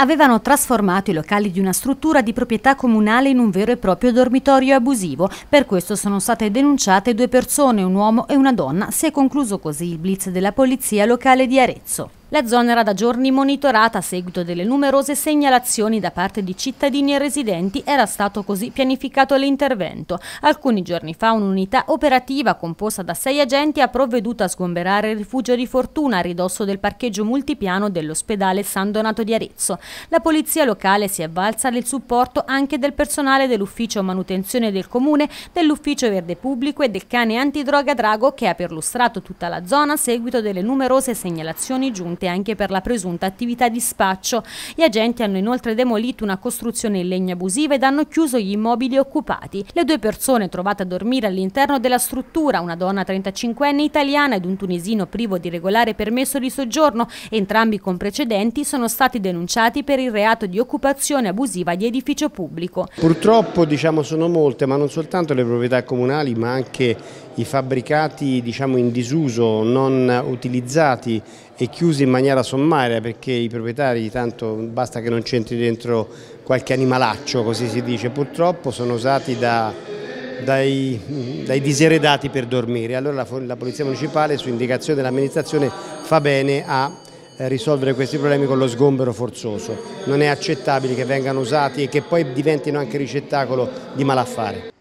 avevano trasformato i locali di una struttura di proprietà comunale in un vero e proprio dormitorio abusivo. Per questo sono state denunciate due persone, un uomo e una donna. Si è concluso così il blitz della polizia locale di Arezzo. La zona era da giorni monitorata a seguito delle numerose segnalazioni da parte di cittadini e residenti, era stato così pianificato l'intervento. Alcuni giorni fa un'unità operativa composta da sei agenti ha provveduto a sgomberare il rifugio di Fortuna a ridosso del parcheggio multipiano dell'ospedale San Donato di Arezzo. La polizia locale si è avvalsa del supporto anche del personale dell'ufficio manutenzione del comune, dell'ufficio verde pubblico e del cane antidroga Drago che ha perlustrato tutta la zona a seguito delle numerose segnalazioni giunte pesante anche per la presunta attività di spaccio. Gli agenti hanno inoltre demolito una costruzione in legno abusiva ed hanno chiuso gli immobili occupati. Le due persone trovate a dormire all'interno della struttura, una donna 35enne italiana ed un tunisino privo di regolare permesso di soggiorno, entrambi con precedenti, sono stati denunciati per il reato di occupazione abusiva di edificio pubblico. Purtroppo diciamo, sono molte, ma non soltanto le proprietà comunali, ma anche i fabbricati diciamo, in disuso, non utilizzati e chiusi in maniera sommaria perché i proprietari tanto basta che non c'entri dentro qualche animalaccio, così si dice, purtroppo sono usati da, dai, dai, diseredati per dormire. Allora la, la Polizia Municipale su indicazione dell'amministrazione fa bene a eh, risolvere questi problemi con lo sgombero forzoso. Non è accettabile che vengano usati e che poi diventino anche ricettacolo di malaffare.